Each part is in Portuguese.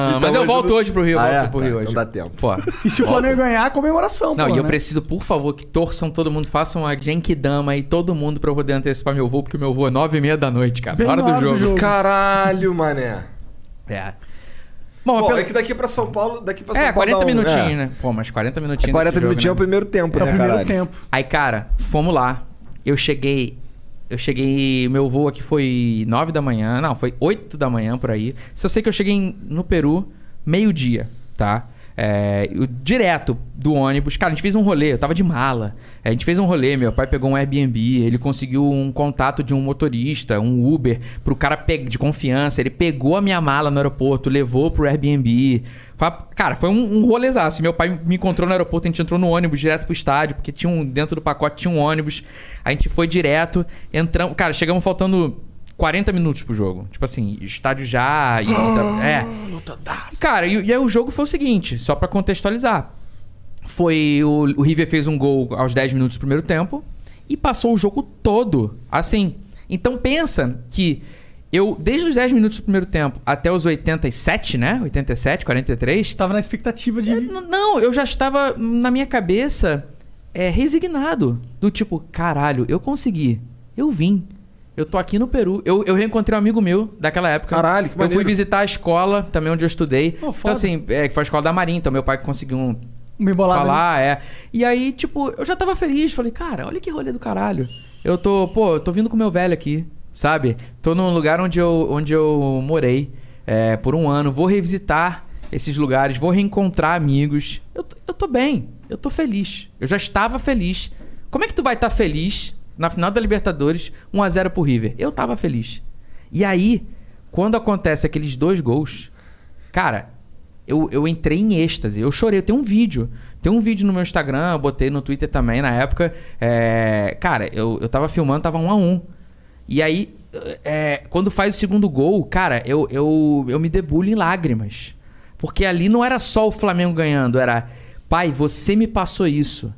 Ah, então mas eu volto hoje pro Rio, ah, volto é? pro Rio tá, então hoje. Não dá tempo. Pô. E se o Flamengo ganhar, comemoração, Não, pô, e né? eu preciso, por favor, que torçam todo mundo, façam a Genkidama aí, todo mundo pra eu poder antecipar meu voo, porque meu voo é nove e meia da noite, cara. Bem hora do jogo. do jogo. Caralho, mané. É. Bom, Bom pelo... é que daqui pra São Paulo, daqui pra é, São é, Paulo. 40 um, né? É, 40 minutinhos, né? Pô, mas 40 minutinhos. É 40 minutinhos né? é o né? primeiro tempo, é, né? É o primeiro caralho. tempo. Aí, cara, fomos lá. Eu cheguei eu cheguei. Meu voo aqui foi 9 da manhã. Não, foi 8 da manhã por aí. Se eu sei que eu cheguei no Peru meio-dia, tá? É, eu, direto do ônibus. Cara, a gente fez um rolê, eu tava de mala. É, a gente fez um rolê, meu pai pegou um Airbnb, ele conseguiu um contato de um motorista, um Uber, pro cara de confiança. Ele pegou a minha mala no aeroporto, levou pro Airbnb. cara, foi um, um rolezaço. Meu pai me encontrou no aeroporto, a gente entrou no ônibus direto pro estádio, porque tinha um, dentro do pacote tinha um ônibus. A gente foi direto, entramos. Cara, chegamos faltando 40 minutos pro jogo. Tipo assim, estádio já. E ah, outra, é. Não tá Cara, e, e aí o jogo foi o seguinte, só para contextualizar. Foi o, o River fez um gol aos 10 minutos do primeiro tempo e passou o jogo todo assim. Então pensa que eu, desde os 10 minutos do primeiro tempo até os 87, né? 87, 43. Tava na expectativa de. É, não, eu já estava na minha cabeça é, resignado. Do tipo, caralho, eu consegui. Eu vim. Eu tô aqui no Peru. Eu, eu reencontrei um amigo meu daquela época. Caralho, que Eu fui visitar a escola também onde eu estudei. Oh, então, assim, é, que foi a escola da Marinha, então meu pai conseguiu um. Me embolado, falar, né? é. E aí, tipo, eu já tava feliz. Falei, cara, olha que rolê do caralho. Eu tô, pô, eu tô vindo com meu velho aqui, sabe? Tô num lugar onde eu, onde eu morei é, por um ano. Vou revisitar esses lugares, vou reencontrar amigos. Eu, eu tô bem, eu tô feliz. Eu já estava feliz. Como é que tu vai estar tá feliz na final da Libertadores, 1 a 0 pro River. Eu tava feliz. E aí, quando acontece aqueles dois gols, cara, eu, eu entrei em êxtase, eu chorei. Eu tenho um vídeo. Tem um vídeo no meu Instagram, eu botei no Twitter também na época. É, cara, eu, eu tava filmando, tava 1 a 1. E aí, é, quando faz o segundo gol, cara, eu, eu, eu me debulho em lágrimas. Porque ali não era só o Flamengo ganhando, era pai, você me passou isso.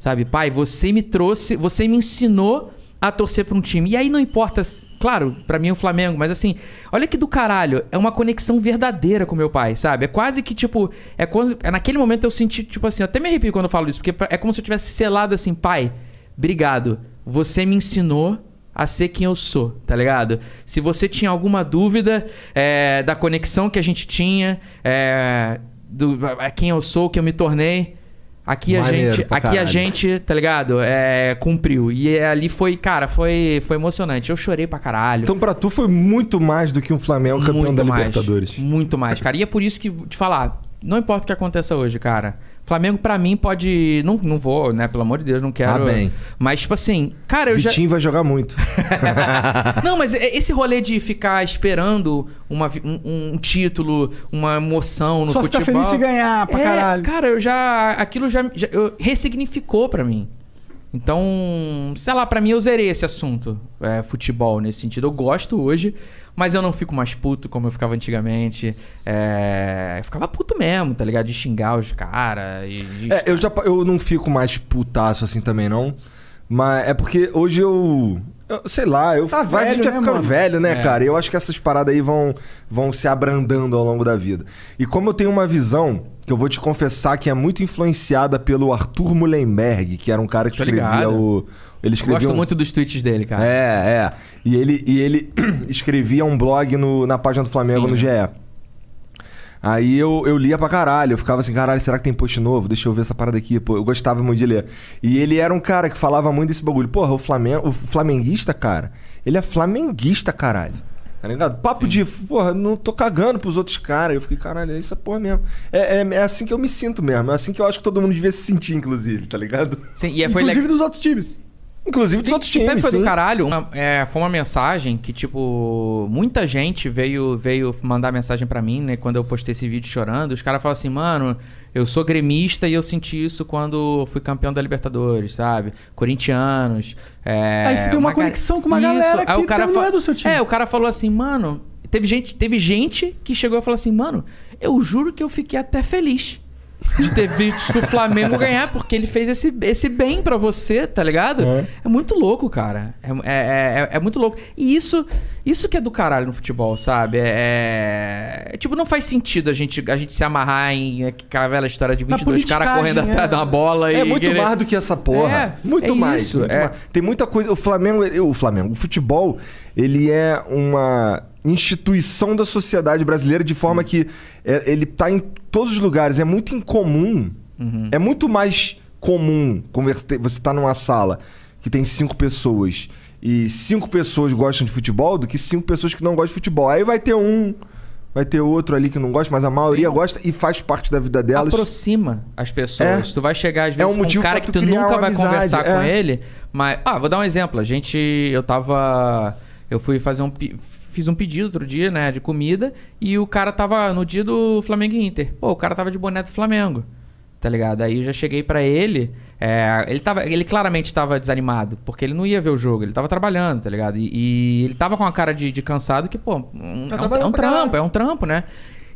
Sabe, pai, você me trouxe, você me ensinou a torcer para um time. E aí não importa, claro, para mim é o Flamengo, mas assim, olha que do caralho, é uma conexão verdadeira com meu pai, sabe? É quase que tipo, é quase, é naquele momento eu senti tipo assim, até me arrepio quando eu falo isso, porque é como se eu tivesse selado assim, pai, obrigado, você me ensinou a ser quem eu sou, tá ligado? Se você tinha alguma dúvida é, da conexão que a gente tinha, é, do, a quem eu sou, que eu me tornei, Aqui Maneiro a gente, aqui a gente, tá ligado? É, cumpriu. E é, ali foi, cara, foi, foi emocionante. Eu chorei pra caralho. Então pra tu foi muito mais do que um Flamengo campeão muito da mais, Libertadores. Muito mais, cara. E é por isso que te falar, não importa o que aconteça hoje, cara. Flamengo, para mim, pode. Não, não vou, né? Pelo amor de Deus, não quero. Ah, bem. Mas, tipo assim, cara, eu Vitinho já. Vitinho vai jogar muito. não, mas é esse rolê de ficar esperando uma, um, um título, uma emoção no Só futebol. Só ficar feliz se ganhar pra é, caralho. Cara, eu já. Aquilo já. já eu, ressignificou para mim. Então, sei lá, para mim eu zerei esse assunto, é, futebol, nesse sentido. Eu gosto hoje, mas eu não fico mais puto como eu ficava antigamente. É... Eu ficava puto mesmo, tá ligado? De xingar os caras. De... É, eu, já, eu não fico mais putaço assim também, não. Mas é porque hoje eu sei lá, eu tá vai, velho, a gente vai né, ficando mano? velho, né, é. cara? Eu acho que essas paradas aí vão, vão se abrandando ao longo da vida. E como eu tenho uma visão que eu vou te confessar que é muito influenciada pelo Arthur Mullenberg, que era um cara que Tô escrevia ligado. o. Ele escrevia eu gosto um... muito dos tweets dele, cara. É, é. E ele, e ele escrevia um blog no, na página do Flamengo Sim, no né? GE. Aí eu, eu lia pra caralho, eu ficava assim, caralho, será que tem post novo? Deixa eu ver essa parada aqui, pô. Eu gostava muito de ler. E ele era um cara que falava muito desse bagulho. Porra, o, Flamengo, o flamenguista, cara, ele é flamenguista, caralho. Tá ligado? Papo Sim. de, porra, não tô cagando pros outros caras. Eu fiquei, caralho, é isso é porra mesmo. É, é, é, assim que eu me sinto mesmo. É assim que eu acho que todo mundo devia se sentir, inclusive, tá ligado? Sim, e foi inclusive dos outros times. Inclusive dos outros times. Sempre foi do né? caralho. Uma, é, foi uma mensagem que, tipo, muita gente veio, veio mandar mensagem para mim, né? Quando eu postei esse vídeo chorando. Os caras falaram assim, mano, eu sou gremista e eu senti isso quando fui campeão da Libertadores, sabe? Corintianos. É, Aí você tem uma, uma conexão com uma isso. galera que o cara não é do seu time. É, o cara falou assim, mano. Teve gente, teve gente que chegou e falou assim, mano, eu juro que eu fiquei até feliz de ter visto o Flamengo ganhar, porque ele fez esse, esse bem para você, tá ligado? É. é, muito louco, cara. É, é, é, é, é, muito louco. E isso isso que é do caralho no futebol, sabe? É, é tipo, não faz sentido a gente, a gente se amarrar em é, aquela história de 22 caras correndo né? atrás da bola. É e muito querer... mais do que essa porra. É, muito, mais, isso, muito mais. Tem muita coisa. O Flamengo, o Flamengo, o futebol, ele é uma instituição da sociedade brasileira de forma Sim. que é, ele está em todos os lugares. É muito incomum. Uhum. É muito mais comum conversa, você estar tá numa sala que tem cinco pessoas e cinco pessoas gostam de futebol do que cinco pessoas que não gostam de futebol. Aí vai ter um, vai ter outro ali que não gosta, mas a maioria Sim. gosta e faz parte da vida delas. Aproxima as pessoas. É. Tu vai chegar às vezes é um com um cara que tu nunca vai amizade. conversar é. com ele, mas ah, vou dar um exemplo. A gente eu tava eu fui fazer um fiz um pedido outro dia, né, de comida, e o cara tava no dia do Flamengo Inter. Pô, o cara tava de boné do Flamengo. Tá ligado? Aí eu já cheguei para ele, é, ele tava, ele claramente tava desanimado, porque ele não ia ver o jogo, ele tava trabalhando, tá ligado? E, e ele tava com a cara de, de cansado que, pô, tá é, um, é um trampo, é um trampo, né?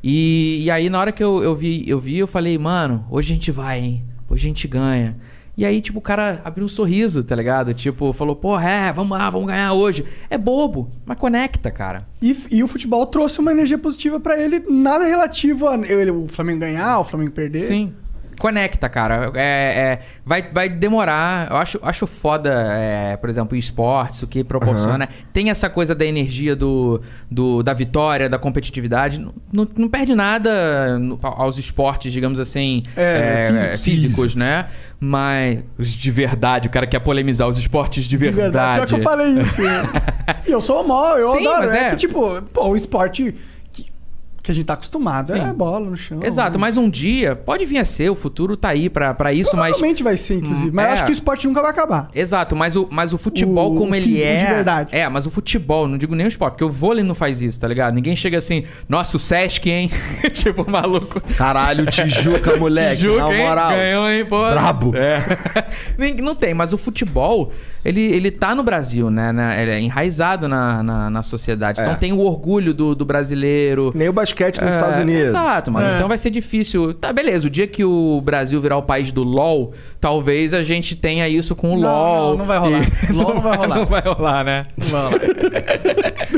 E, e aí na hora que eu, eu vi, eu vi, eu falei, mano, hoje a gente vai, hein? Hoje a gente ganha. E aí, tipo, o cara abriu um sorriso, tá ligado? Tipo, falou, porra, é, vamos lá, vamos ganhar hoje. É bobo, mas conecta, cara. E, e o futebol trouxe uma energia positiva para ele, nada relativo a ele, o Flamengo ganhar, o Flamengo perder. Sim. Conecta, cara. É, é, vai, vai demorar. Eu acho, acho foda, é, por exemplo, esportes, o que proporciona. Uhum. Tem essa coisa da energia do, do, da vitória, da competitividade. Não, não, não perde nada aos esportes, digamos assim, é, é, é, físico, físicos, físico. né? Mas. Os de verdade, o cara quer polemizar os esportes de verdade. De verdade. Pior que eu falei isso. e eu sou mal, eu Sim, adoro. Mas é, que, tipo, pô, o esporte que a gente tá acostumado é Sim. é bola no chão. Exato, né? mas um dia pode vir a ser, o futuro tá aí para isso, Provavelmente mas vai ser inclusive, hum, mas é... eu acho que o esporte nunca vai acabar. Exato, mas o mas o futebol o como ele é, de verdade. é, mas o futebol, não digo nem o esporte, porque o vôlei não faz isso, tá ligado? Ninguém chega assim, nossa, o SESC, hein? tipo maluco. Caralho, Tijuca, moleque, Tijuca, na moral. Hein? Ganhou, hein, pô. Brabo. É. não tem, mas o futebol, ele ele tá no Brasil, né? Ele é enraizado na, na, na sociedade. Então é. Então tem o orgulho do, do brasileiro. Nem o basquete basquete nos é, Estados Unidos. Exato, mano. É. Então vai ser difícil. Tá, beleza. O dia que o Brasil virar o país do LOL, talvez a gente tenha isso com o não, LOL. Não, não vai rolar. E... LOL não vai rolar. não vai rolar, né? Não vai rolar.